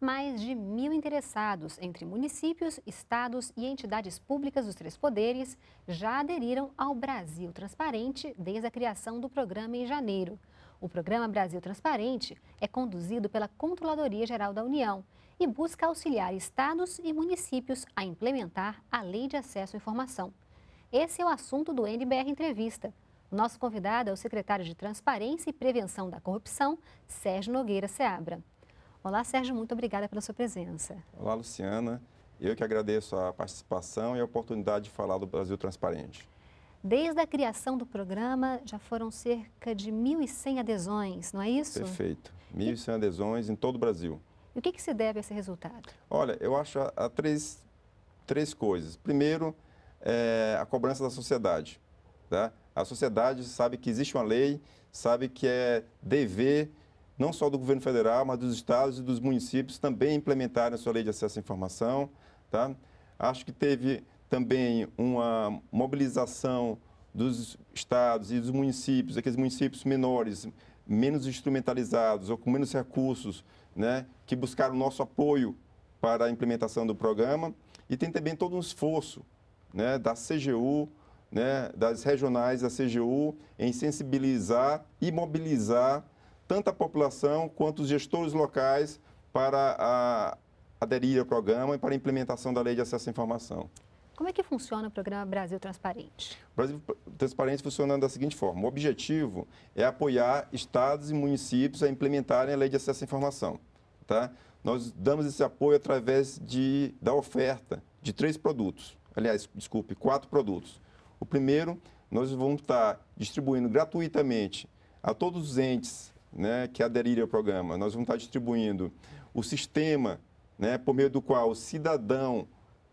mais de mil interessados, entre municípios, estados e entidades públicas dos três poderes, já aderiram ao Brasil Transparente desde a criação do programa em janeiro. O programa Brasil Transparente é conduzido pela Controladoria Geral da União e busca auxiliar estados e municípios a implementar a Lei de Acesso à Informação. Esse é o assunto do NBR Entrevista. Nosso convidado é o secretário de Transparência e Prevenção da Corrupção, Sérgio Nogueira Seabra. Olá, Sérgio, muito obrigada pela sua presença. Olá, Luciana. Eu que agradeço a participação e a oportunidade de falar do Brasil Transparente. Desde a criação do programa, já foram cerca de 1.100 adesões, não é isso? Perfeito. 1.100 e... adesões em todo o Brasil. E o que, que, se deve a esse resultado? Olha, eu acho há três, três coisas. Primeiro, é, a cobrança da sociedade. Tá? A sociedade sabe que existe uma lei, sabe que é dever não só do governo federal, mas dos estados e dos municípios também implementarem a sua lei de acesso à informação. Tá? Acho que teve também uma mobilização dos estados e dos municípios, aqueles municípios menores, menos instrumentalizados ou com menos recursos, né, que buscaram nosso apoio para a implementação do programa. E tem também todo um esforço né, da CGU, né, das regionais da CGU, em sensibilizar e mobilizar tanto a população quanto os gestores locais para a, aderir ao programa e para a implementação da lei de acesso à informação. Como é que funciona o programa Brasil Transparente? Brasil Transparente funciona da seguinte forma: o objetivo é apoiar estados e municípios a implementarem a lei de acesso à informação. Tá? Nós damos esse apoio através de, da oferta de três produtos. Aliás, desculpe, quatro produtos. O primeiro, nós vamos estar distribuindo gratuitamente a todos os entes né, que aderirem ao programa. Nós vamos estar distribuindo o sistema né, por meio do qual o cidadão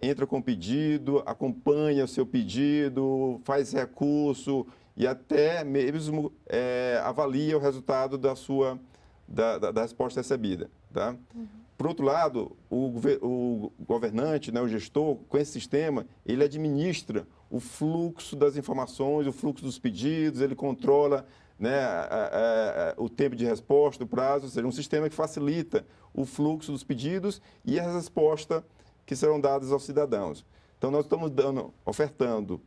entra com pedido, acompanha o seu pedido, faz recurso e até mesmo é, avalia o resultado da sua da, da, da resposta recebida. Tá? Uhum. Por outro lado, o, o governante, né, o gestor, com esse sistema, ele administra o fluxo das informações, o fluxo dos pedidos, ele controla né, a, a, a, o tempo de resposta, o prazo, ou seja, um sistema que facilita o fluxo dos pedidos e a resposta que serão dadas aos cidadãos. Então, nós estamos dando, ofertando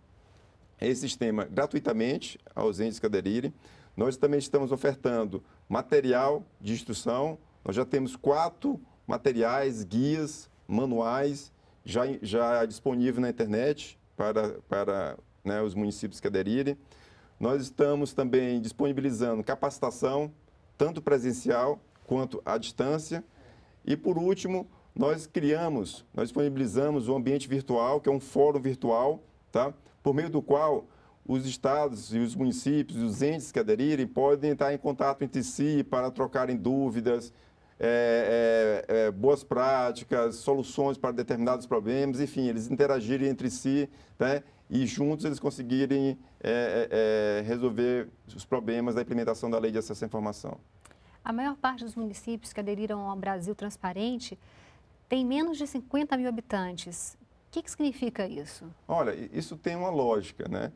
esse sistema gratuitamente aos entes que aderirem. Nós também estamos ofertando material de instrução. Nós já temos quatro materiais, guias, manuais, já, já disponíveis na internet para, para né, os municípios que aderirem. Nós estamos também disponibilizando capacitação, tanto presencial quanto à distância. E, por último, nós criamos, nós disponibilizamos um ambiente virtual, que é um fórum virtual, tá? por meio do qual os estados e os municípios, os entes que aderirem, podem estar em contato entre si para trocarem dúvidas, é, é, é, boas práticas, soluções para determinados problemas, enfim, eles interagirem entre si, né? e juntos eles conseguirem é, é, é, resolver os problemas da implementação da lei de acesso à informação. A maior parte dos municípios que aderiram ao Brasil Transparente tem menos de 50 mil habitantes. O que, que significa isso? Olha, isso tem uma lógica, né?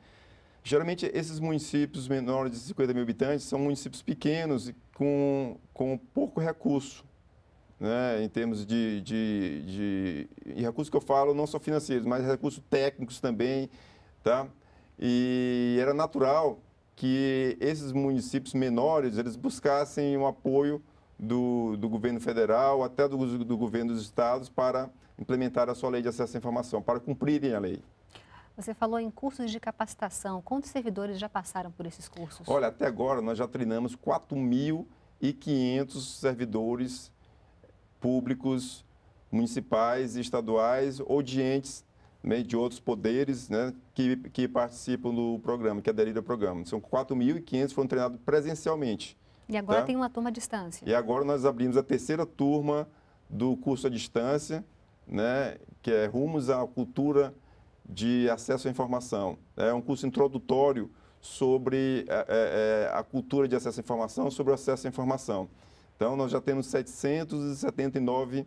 Geralmente, esses municípios menores de 50 mil habitantes são municípios pequenos com, com pouco recurso né, em termos de, de, de, de recursos que eu falo, não só financeiros, mas recursos técnicos também, tá? E era natural que esses municípios menores, eles buscassem um apoio do, do governo federal, até do, do governo dos estados, para implementar a sua lei de acesso à informação, para cumprirem a lei. Você falou em cursos de capacitação. Quantos servidores já passaram por esses cursos? Olha, até agora nós já treinamos 4.500 servidores públicos municipais, estaduais ou de entes né, de outros poderes né, que, que participam do programa, que aderiram ao programa. São 4.500 foram treinados presencialmente. E tá? agora tá? tem uma turma à distância. E agora nós abrimos a terceira turma do curso à distância, né, que é Rumos à Cultura de Acesso à Informação. É um curso introdutório sobre é, é, é a cultura de acesso à informação, sobre o acesso à informação. Então, nós já temos 779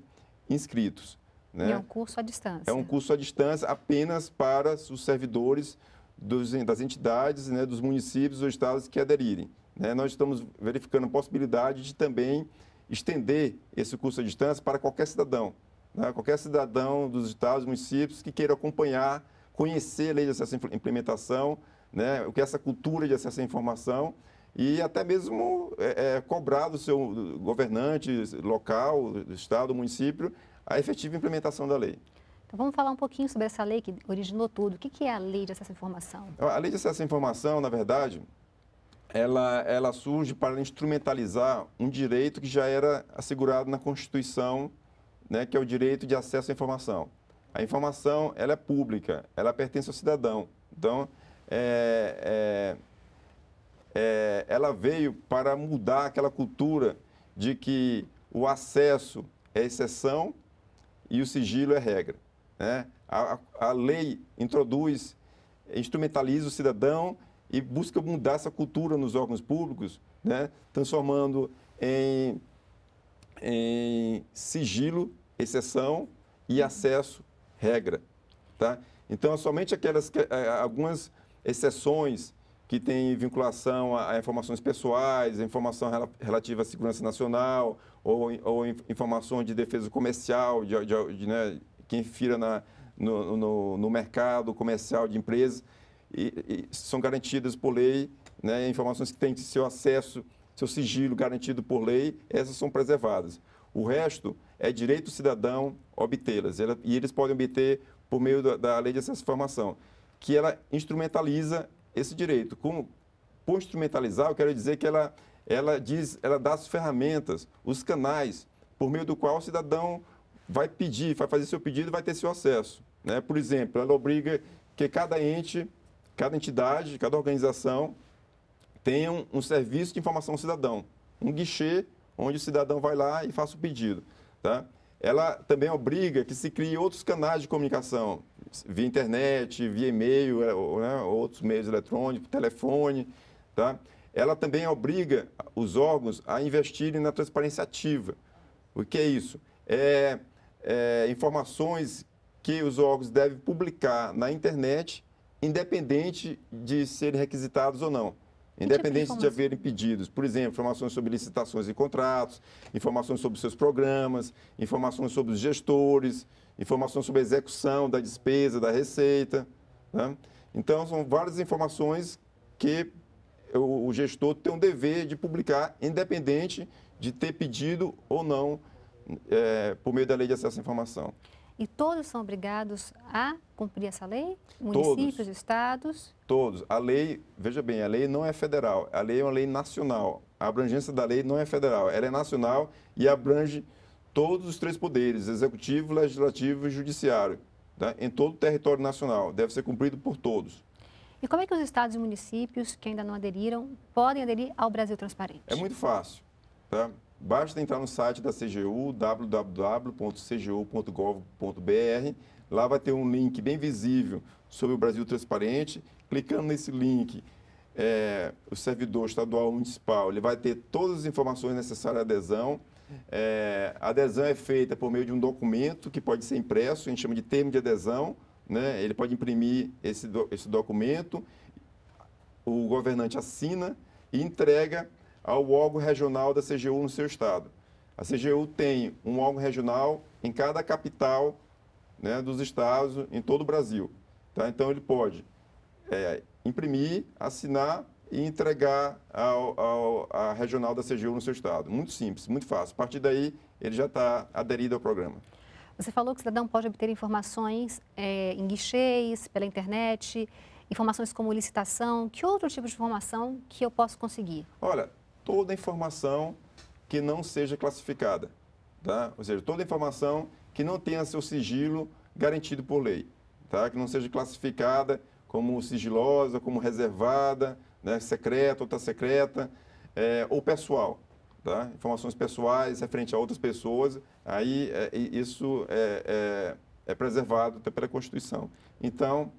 inscritos. Né? é um curso à distância. É um curso à distância apenas para os servidores dos, das entidades, né, dos municípios ou estados que aderirem. Né? Nós estamos verificando a possibilidade de também estender esse curso à distância para qualquer cidadão. Né? Qualquer cidadão dos estados, municípios que queira acompanhar, conhecer a lei de acesso à implementação, né? o que é essa cultura de acesso à informação e até mesmo é, é, cobrar do seu governante local, do estado, do município, a efetiva implementação da lei. Então vamos falar um pouquinho sobre essa lei que originou tudo. O que, que é a lei de acesso à informação? A lei de acesso à informação, na verdade, ela, ela surge para instrumentalizar um direito que já era assegurado na Constituição, né, que é o direito de acesso à informação. A informação ela é pública, ela pertence ao cidadão. Então, é, é é, ela veio para mudar aquela cultura de que o acesso é exceção e o sigilo é regra. Né? A, a lei introduz, instrumentaliza o cidadão e busca mudar essa cultura nos órgãos públicos, né? transformando em, em sigilo, exceção e acesso, regra. Tá? Então, somente aquelas algumas exceções que tem vinculação a, a informações pessoais, informação rel relativa à segurança nacional ou, ou informações de defesa comercial, de, de, de né, na, no, no, no, mercado comercial de empresas, e, e são garantidas por lei, né, informações que têm seu acesso, seu sigilo garantido por lei, essas são preservadas. O resto é direito do cidadão obtê-las, e eles podem obter por meio da, da lei de acesso à informação, que ela instrumentaliza esse direito. Como por instrumentalizar, eu quero dizer que ela, ela diz, ela dá as ferramentas, os canais, por meio do qual o cidadão vai pedir, vai fazer seu pedido e vai ter seu acesso. Né? Por exemplo, ela obriga que cada ente, cada entidade, cada organização tenha um, um serviço de informação ao cidadão, um guichê onde o cidadão vai lá e faça o pedido. Tá? Ela também obriga que se criem outros canais de comunicação, via internet, via e-mail, é, né, outros meios eletrônicos, telefone, tá? Ela também obriga os órgãos a investirem na transparência ativa. O que é isso? É, é informações que os órgãos devem publicar na internet, independente de serem requisitados ou não independente tipo de, de pedidos, Por exemplo, informações sobre licitações e contratos, informações sobre seus programas, informações sobre os gestores, informações sobre a execução da despesa, da receita. Né? Então, são várias informações que o, gestor tem um dever de publicar, independente de ter pedido ou não, é, por meio da lei de acesso à informação. E todos são obrigados a cumprir essa lei? Municípios, todos, estados? Todos. A lei, veja bem, a lei não é federal, a lei é uma lei nacional. A abrangência da lei não é federal, ela é nacional e abrange todos os três poderes, executivo, legislativo e judiciário, tá? em todo o território nacional. Deve ser cumprido por todos. E como é que os estados e municípios que ainda não aderiram podem aderir ao Brasil Transparente? É muito fácil. Tá? Basta entrar no site da CGU, www.cgu.gov.br. Lá vai ter um link bem visível sobre o Brasil Transparente. Clicando nesse link, é, o servidor estadual municipal ele vai ter todas as informações necessárias à adesão. É, a adesão é feita por meio de um documento que pode ser impresso, a gente chama de termo de adesão. Né? Ele pode imprimir esse, esse documento, o governante assina e entrega ao órgão regional da CGU no seu estado. A CGU tem um órgão regional em cada capital né, dos estados, em todo o Brasil. Tá? Então, ele pode é, imprimir, assinar e entregar ao, ao, à regional da CGU no seu estado. Muito simples, muito fácil. A partir daí, ele já está aderido ao programa. Você falou que o cidadão pode obter informações é, em guichês, pela internet, informações como licitação. Que outro tipo de informação que eu posso conseguir? Olha, toda informação que não seja classificada, tá? ou seja, toda informação que não tenha seu sigilo garantido por lei, tá? que não seja classificada como sigilosa, como reservada, né? secreta, outra secreta, é, ou pessoal. Tá? Informações pessoais referente a outras pessoas, aí é, isso é, é, é preservado até pela Constituição. Então,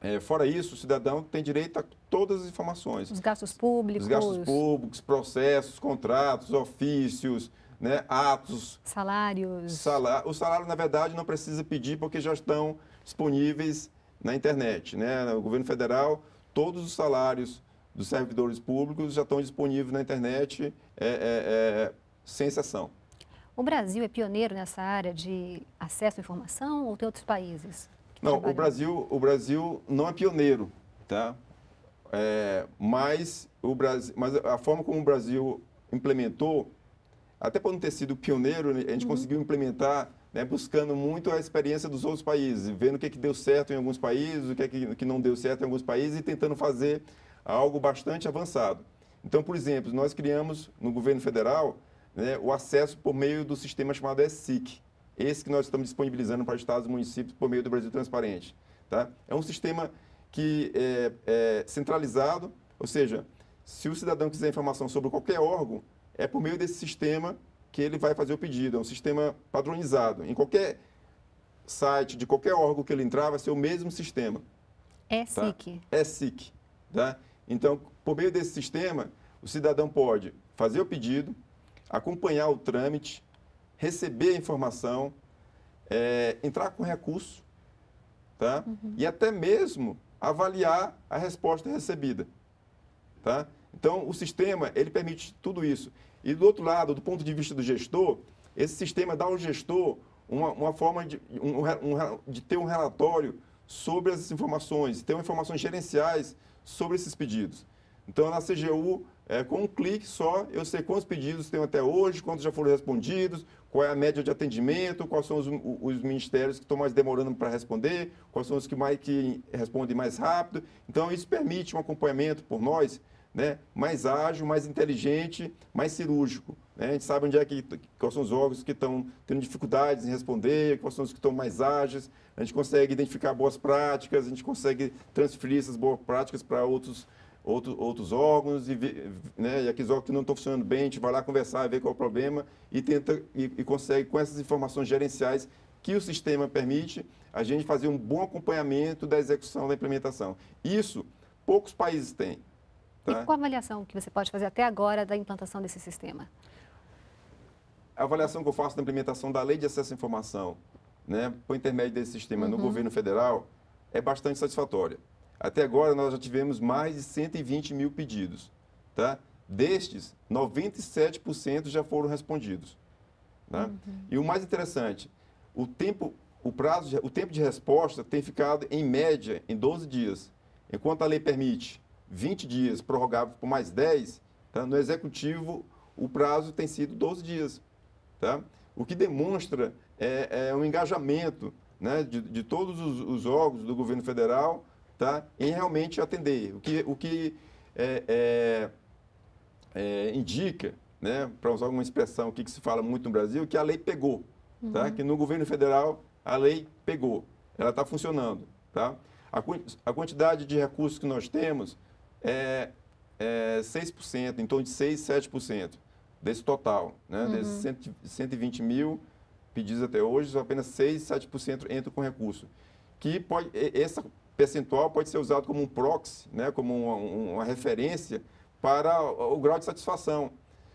é, fora isso, o cidadão tem direito a todas as informações. Os gastos públicos. Os gastos públicos, processos, contratos, ofícios, né, atos. Salários. Salário, o salário, na verdade, não precisa pedir porque já estão disponíveis na internet. Né? O governo federal, todos os salários dos servidores públicos já estão disponíveis na internet é, é, é sem exceção. O Brasil é pioneiro nessa área de acesso à informação ou tem outros países? Não, o Brasil, o Brasil não é pioneiro, tá? É, mas, o Brasil, mas a forma como o Brasil implementou, até por não ter sido pioneiro, né, a gente uhum. conseguiu implementar né, buscando muito a experiência dos outros países, vendo o que, é que deu certo em alguns países, o que, é que, que não deu certo em alguns países e tentando fazer algo bastante avançado. Então, por exemplo, nós criamos no governo federal né, o acesso por meio do sistema chamado ESIC, esse que nós estamos disponibilizando para estados e municípios por meio do Brasil Transparente. Tá? É um sistema que é, é centralizado, ou seja, se o cidadão quiser informação sobre qualquer órgão, é por meio desse sistema que ele vai fazer o pedido. É um sistema padronizado. Em qualquer site de qualquer órgão que ele entrar, vai ser o mesmo sistema. É tá? SIC. É SIC. Tá? Então, por meio desse sistema, o cidadão pode fazer o pedido, acompanhar o trâmite, receber a informação, é, entrar com recurso, tá? Uhum. E até mesmo avaliar a resposta recebida, tá? Então, o sistema, ele permite tudo isso. E do outro lado, do ponto de vista do gestor, esse sistema dá ao gestor uma, uma forma de, um, um, de ter um relatório sobre as informações, ter informações gerenciais sobre esses pedidos. Então, na CGU, é, com um clique só, eu sei quantos pedidos tenho até hoje, quantos já foram respondidos, qual é a média de atendimento, quais são os, os ministérios que estão mais demorando para responder, quais são os que mais que respondem mais rápido. Então, isso permite um acompanhamento por nós né, mais ágil, mais inteligente, mais cirúrgico. Né? A gente sabe onde é que, quais são os órgãos que estão tendo dificuldades em responder, quais são os que estão mais ágeis. A gente consegue identificar boas práticas, a gente consegue transferir essas boas práticas para outros outro, outros órgãos, e, né, e aqueles órgãos que não estão funcionando bem, a gente vai lá conversar, ver qual é o problema e tenta e, e consegue, com essas informações gerenciais que o sistema permite, a gente fazer um bom acompanhamento da execução da implementação. Isso poucos países têm. Tá? E qual a avaliação que você pode fazer até agora da implantação desse sistema? A avaliação que eu faço da implementação da lei de acesso à informação, né, por intermédio desse sistema uhum. no governo federal, é bastante satisfatória. Até agora, nós já tivemos mais de 120 mil pedidos. Tá? Destes, 97% já foram respondidos. tá? Uhum. E o mais interessante, o tempo, o, prazo, de, o tempo de resposta tem ficado, em média, em 12 dias. Enquanto a lei permite 20 dias, prorrogável por mais 10, tá? no executivo o prazo tem sido 12 dias. Tá? O que demonstra é, é um engajamento né, de, de todos os, os órgãos do governo federal tá? em realmente atender. O que, o que é, é, é, indica, né, para usar uma expressão aqui que se fala muito no Brasil, que a lei pegou. Tá? Uhum. Tá? Que no governo federal a lei pegou. Ela está funcionando. Tá? A, a, quantidade de recursos que nós temos é, é 6%, em torno de 6, 7% desse total. Né? Uhum. Desses 120 mil pedidos até hoje, só apenas 6, 7% entram com recurso. Que pode, essa, percentual pode ser usado como um proxy, né, como uma, uma referência para o, o grau de satisfação.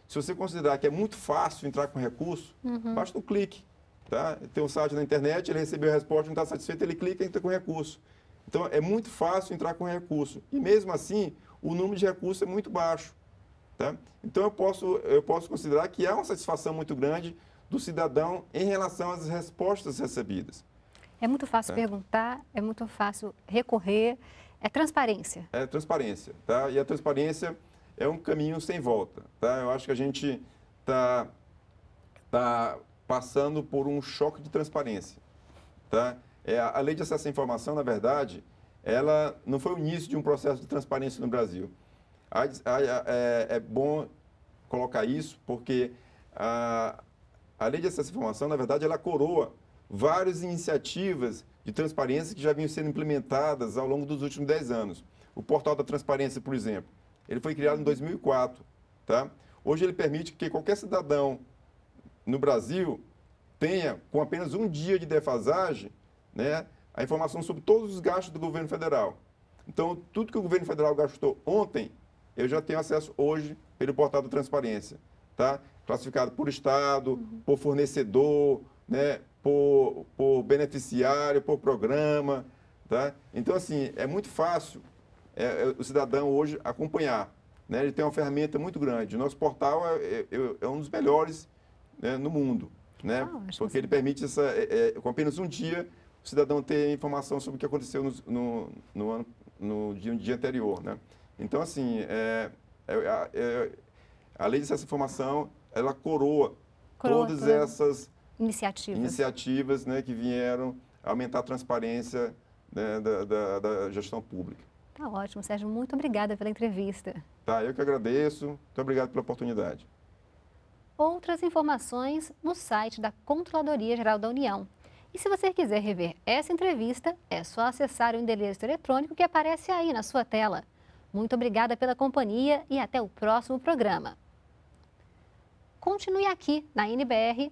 Se você considerar que é muito fácil entrar com recurso, uhum. basta um clique. Tá? Tem um site na internet, ele recebeu a resposta, não está satisfeito, ele clica e entra com recurso. Então, é muito fácil entrar com recurso. E mesmo assim, o número de recursos é muito baixo. Tá? Então, eu posso, eu posso considerar que há uma satisfação muito grande do cidadão em relação às respostas recebidas. É muito fácil é. perguntar, é muito fácil recorrer. É transparência. É transparência, tá? E a transparência é um caminho sem volta, tá? Eu acho que a gente tá, tá passando por um choque de transparência, tá? É, a lei de acesso à informação, na verdade, ela não foi o início de um processo de transparência no Brasil. A, a, a, é, é, bom colocar isso porque a, a lei de acesso à informação, na verdade, ela coroa várias iniciativas de transparência que já vinham sendo implementadas ao longo dos últimos 10 anos. O portal da transparência, por exemplo, ele foi criado em 2004, tá? Hoje ele permite que qualquer cidadão no Brasil tenha, com apenas um dia de defasagem, né, a informação sobre todos os gastos do governo federal. Então, tudo que o governo federal gastou ontem, eu já tenho acesso hoje pelo portal da transparência, tá? Classificado por estado, uhum. por fornecedor, né, por, por beneficiário, por programa. Tá? Então, assim, é muito fácil é, é o cidadão hoje acompanhar. Né? Ele tem uma ferramenta muito grande. O nosso portal é, é, é, é um dos melhores né, no mundo, né? Ah, porque ele permite, essa, é, com apenas um dia, o cidadão ter informação sobre o que aconteceu no, no, no, ano, no dia, no dia anterior. Né? Então, assim, é, a lei de acesso à informação, ela coroa, coroa todas essas iniciativas, iniciativas né, que vieram aumentar a transparência né, da, da, da gestão pública. Tá ótimo, Sérgio. Muito obrigada pela entrevista. Tá, eu que agradeço. Muito obrigado pela oportunidade. Outras informações no site da Controladoria Geral da União. E se você quiser rever essa entrevista, é só acessar o endereço eletrônico que aparece aí na sua tela. Muito obrigada pela companhia e até o próximo programa. Continue aqui na NBR